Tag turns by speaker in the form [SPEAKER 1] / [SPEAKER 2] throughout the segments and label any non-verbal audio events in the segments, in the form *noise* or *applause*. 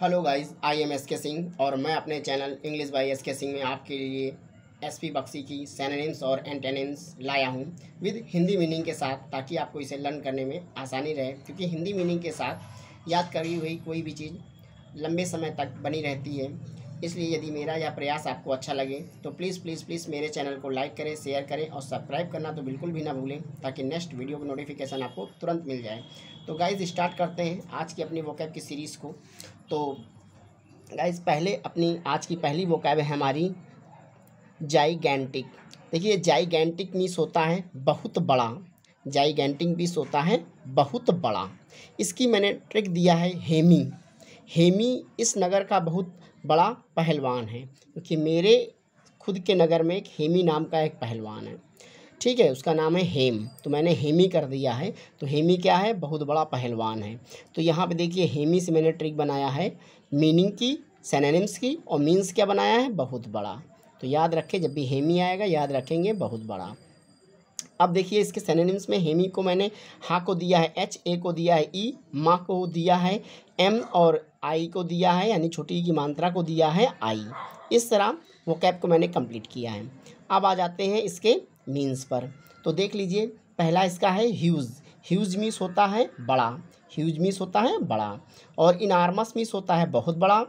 [SPEAKER 1] hello guys I am S K Singh और मैं अपने channel English by S K Singh में आपके लिए एस पी बक्सी की सैनिन्स और एंटेनिम्स लाया हूँ विद हिंदी मीनिंग के साथ ताकि आपको इसे लर्न करने में आसानी रहे क्योंकि हिंदी मीनिंग के साथ याद करी हुई कोई भी चीज़ लंबे समय तक बनी रहती है इसलिए यदि मेरा यह प्रयास आपको अच्छा लगे तो प्लीज़ प्लीज़ प्लीज़ मेरे चैनल को लाइक करें शेयर करें और सब्सक्राइब करना तो बिल्कुल भी ना भूलें ताकि नेक्स्ट वीडियो का नोटिफिकेशन आपको तुरंत मिल जाए तो गाइज स्टार्ट करते हैं आज की अपनी वोकैब की सीरीज़ को तो गाइज पहले अपनी आज की पहली वोकैब है हमारी जाइगेंटिक देखिए जाइगेंटिक मीस होता है बहुत बड़ा जाइगेंटिक मीस होता है बहुत बड़ा इसकी मैंने ट्रिक दिया है हेमी हेमी इस नगर का बहुत बड़ा पहलवान है क्योंकि मेरे खुद के नगर में एक हेमी नाम का एक पहलवान है ठीक है उसका नाम है हेम तो मैंने हेमी कर दिया है तो हेमी क्या है बहुत बड़ा पहलवान है तो यहाँ पे देखिए हेमी से मैंने ट्रिक बनाया है मीनिंग की सेनानिम्स की और मीन्स क्या बनाया है बहुत बड़ा तो याद रखें जब भी हेमी आएगा याद रखेंगे बहुत बड़ा अब देखिए इसके सेनानिम्स में हेमी को मैंने हा को दिया है एच ए को दिया है ई e, माँ को दिया है एम और आई को दिया है यानी छोटी की मात्रा को दिया है आई इस तरह वो कैप को मैंने कंप्लीट किया है अब आ जाते हैं इसके मीन्स पर तो देख लीजिए पहला इसका है ह्यूज ह्यूज मीस होता है बड़ा ह्यूज मीस होता है बड़ा और इनार्मस मीस होता है बहुत बड़ा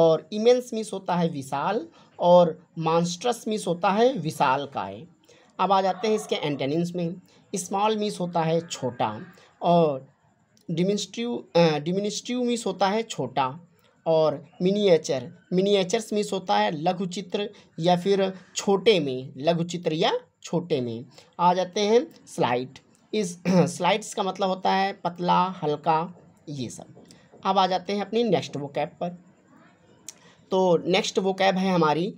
[SPEAKER 1] और इमेंस मीस होता है विशाल और मॉन्स्ट्रस मीस होता है विशाल काय अब आ जाते हैं इसके एंटेनिम्स में स्मॉल मीस होता है छोटा और डिमिनिस्ट्रीव डिमिनिस्ट्रिव मीस होता है छोटा और मिनिएचर मिनिएचर्स मीन्स होता है लघु चित्र या फिर छोटे में लघु चित्र या छोटे में आ जाते हैं स्लाइड इस स्लाइड्स *clears throat* का मतलब होता है पतला हल्का ये सब अब आ जाते हैं अपनी नेक्स्ट वो कैब पर तो नेक्स्ट वो कैब है हमारी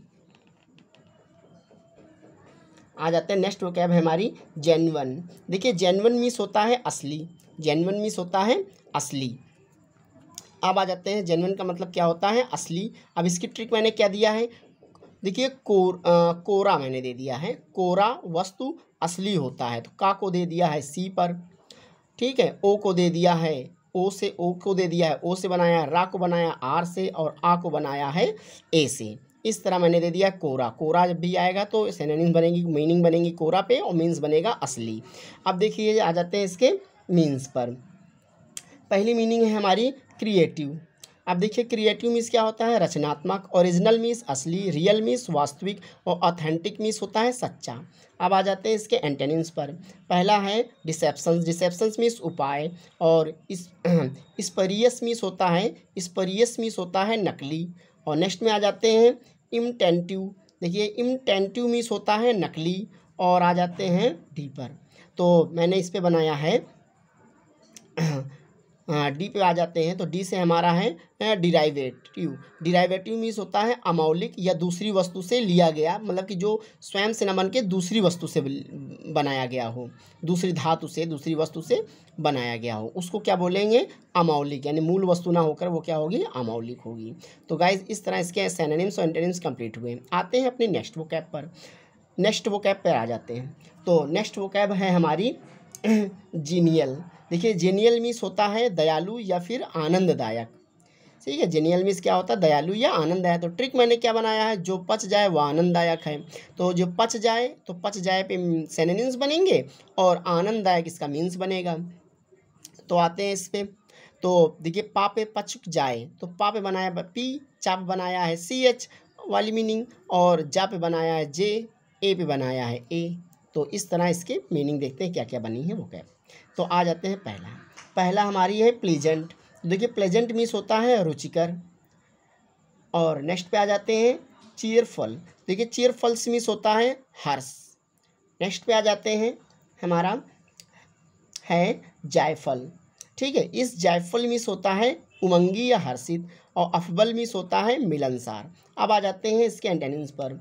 [SPEAKER 1] आ जाते हैं नेक्स्ट वो कैब है हमारी जेनवन देखिए जेनवन मीस होता है असली जेनवन मीस होता है असली अब आ जाते हैं जेनविन का मतलब क्या होता है असली अब इसकी ट्रिक मैंने क्या दिया है देखिए कोर आ, कोरा मैंने दे दिया है कोरा वस्तु असली होता है तो का को दे दिया है सी पर ठीक है ओ को दे दिया है ओ से ओ को दे दिया है ओ से बनाया रा को बनाया आर से और आ को बनाया है ए से इस तरह मैंने दे दिया कोरा कोरा जब भी आएगा तो सेनेनिम्स बनेगी मीनिंग बनेगी कोरा पे और मीन्स बनेगा असली अब देखिए आ जाते हैं इसके मीन्स पर पहली मीनिंग है हमारी क्रिएटिव अब देखिए क्रिएटिव मीस क्या होता है रचनात्मक ओरिजिनल मीस असली रियल मीस वास्तविक और ऑथेंटिक मीस होता है सच्चा अब आ जाते हैं इसके एंटेनिम्स पर पहला है डिसेप्शंस डिसेप्शंस मीस उपाय और इस स्परियस *clears throat* मीस होता है स्परियस मीस होता है नकली और नेक्स्ट में आ जाते हैं इमटेंटिव देखिए इमटेंटिव मीस होता है नकली और आ जाते हैं डीपर तो मैंने इस पर बनाया है *clears throat* डी हाँ, पे आ जाते हैं तो डी से हमारा है डिराइवेटिव डिराइवेटिव मीन्स होता है अमौलिक या दूसरी वस्तु से लिया गया मतलब कि जो स्वयं से न बन के दूसरी वस्तु से बनाया गया हो दूसरी धातु से दूसरी वस्तु से बनाया गया हो उसको क्या बोलेंगे अमौलिक यानी मूल वस्तु ना होकर वो क्या होगी अमौलिक होगी तो गाइज इस तरह इसके सैनिम्स और एंटेनिम्स कंप्लीट हुए आते हैं अपने नेक्स्ट वो कैब पर नेक्स्ट वो कैब पर आ जाते हैं तो नेक्स्ट वो कैब है हमारी जीनियल *clears throat* देखिए जेनियल मीस होता है दयालु या फिर आनंददायक ठीक है जेनियल मीस क्या होता है दयालु या आनंददायक तो ट्रिक मैंने क्या बनाया है जो पच जाए वह आनंददायक है तो जो पच जाए तो पच जाए पे सेनेस बनेंगे और आनंददायक इसका मीन्स बनेगा तो आते हैं इस पर तो देखिए पा पे पचुक जाए तो पापे बनाया पी चाप बनाया है सी एच वाली मीनिंग और जा पे बनाया है जे ए पे बनाया है ए तो इस तरह इसके मीनिंग देखते हैं क्या क्या बनी है वो कैप तो आ जाते हैं पहला पहला हमारी है प्लेजेंट देखिए प्लेजेंट मीन्स होता है रुचिकर और नेक्स्ट पे आ जाते हैं चीयरफुल देखिए चीयरफुल्स मीन्स होता है हर्ष नेक्स्ट पे आ जाते हैं हमारा है जायफल ठीक है इस जायफल मीस होता है उमंगी या हर्षित और अफबल मीस होता है मिलनसार अब आ जाते हैं इसके एंटेनेंस पर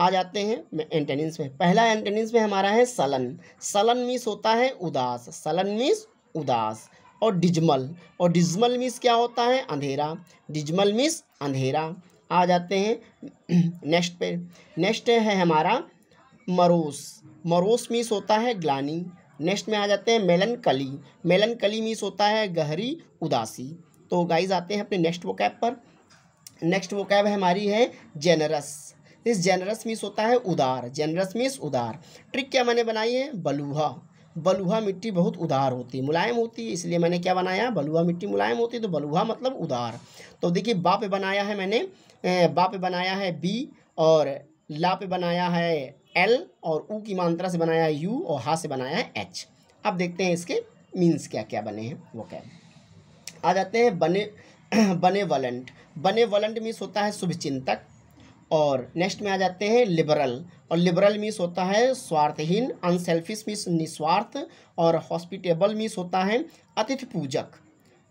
[SPEAKER 1] आ जाते हैं एंटेनिंस में पहला एंटेनिंस में हमारा है सलन सलन मीस होता है उदास सलन मीस उदास और डिजमल और डिजमल मीस क्या होता है अंधेरा डिजमल मीस अंधेरा आ जाते हैं *clears throat* नेक्स्ट पे नेक्स्ट है हमारा मरोस मरोस मीस होता है ग्लानी नेक्स्ट में आ जाते हैं मेलन कली मेलन कली मीस होता है गहरी उदासी तो गाइज आते हैं अपने नेक्स्ट वो पर नेक्स्ट वो है हमारी है जेनरस दिस जेनरस मीस होता है उदार जेनरस मीस उदार ट्रिक क्या मैंने बनाई है बलूहा बलुहा मिट्टी बहुत उदार होती है मुलायम होती है इसलिए मैंने क्या बनाया बलुहा मिट्टी मुलायम होती है तो बलुहा मतलब उदार तो देखिए बा पे बनाया है मैंने बा पे बनाया है बी और ला पे बनाया है एल और ऊ की मात्रा से बनाया है यू और हा से बनाया है एच अब देखते हैं इसके मीन्स क्या क्या बने हैं वो क्या आ जाते हैं बने *clears throat* बने वलंट बने वलंट मीन्स होता है चिंतक और नेक्स्ट में आ जाते हैं लिबरल और लिबरल मीस होता है स्वार्थहीन अनसेल्फिश मीस निस्वार्थ और हॉस्पिटेबल मीस होता है अतिथि पूजक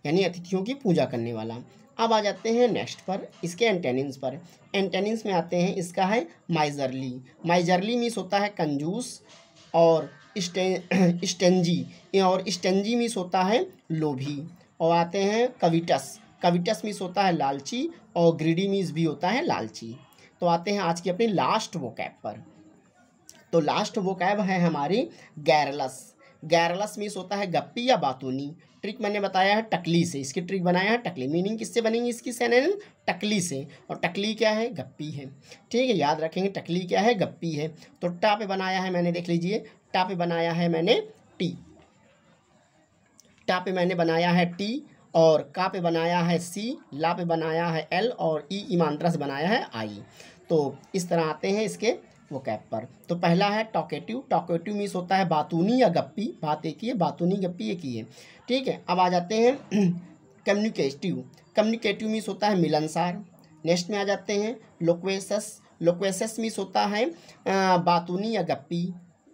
[SPEAKER 1] यानी अतिथियों की पूजा करने वाला अब आ जाते हैं नेक्स्ट पर इसके एंटेनिंस पर एंटेनिंस में आते हैं इसका है माइजरली माइजरली मीस होता है कंजूस और *clears throat* स्टेंजी और स्टेंजी मीस होता है लोभी और आते हैं कविटस कविटस मीस होता है लालची और ग्रीडी मीस भी होता है लालची तो आते हैं आज की अपनी लास्ट वो कैब पर तो लास्ट वो कैब है हमारी गैरलस गैरलस मीस होता है गप्पी या बातूनी ट्रिक मैंने बताया है टकली से इसकी ट्रिक बनाया है टकली मीनिंग किससे बनेगी इसकी सैनल टकली से और टकली क्या है गप्पी है ठीक है याद रखेंगे टकली क्या है गप्पी है तो टा पे बनाया है मैंने देख लीजिए टा पे बनाया है मैंने टी टा पे मैंने बनाया है टी और का पे बनाया है सी ला पे बनाया है एल और ई ईमांतरा से बनाया है आई तो इस तरह आते हैं इसके वो कैप पर तो पहला है टॉकेटिव टॉकेटिव मीस होता है बातूनी या गप्पी बात एक ही है बातूनी गप्पी एक ही है ठीक है अब आ जाते हैं कम्युनिकेटिव कम्युनिकेटिव मीस होता है मिलनसार नेक्स्ट में आ जाते हैं लोकवेसस लोकवेसस मीस होता है बातूनी या गप्पी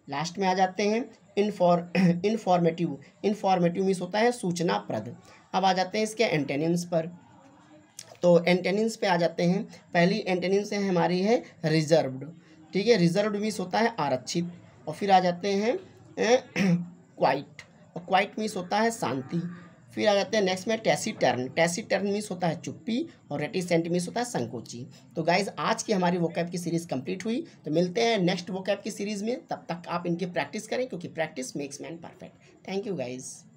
[SPEAKER 1] लास्ट में आ जाते हैं इनफॉर इन्फॉर्मेटिव इन्फॉर्मेटिव मीस होता है सूचनाप्रद अब आ जाते हैं इसके एंटेनिम्स पर तो एंटेनिम्स पे आ जाते हैं पहली एंटेनिम्स है हमारी है रिजर्व्ड ठीक है रिजर्व्ड मीस होता है आरक्षित और फिर आ जाते हैं क्वाइट और क्वाइट मीस होता है शांति फिर आ जाते हैं नेक्स्ट में टैसी टर्न टैसी टर्न मीस होता है चुप्पी और रेटिसेंट मीस होता है संकोची तो गाइज आज की हमारी वोकैब की सीरीज़ कंप्लीट हुई तो मिलते हैं नेक्स्ट वोकैब की सीरीज़ में तब तक आप इनकी प्रैक्टिस करें क्योंकि practice makes man perfect thank you guys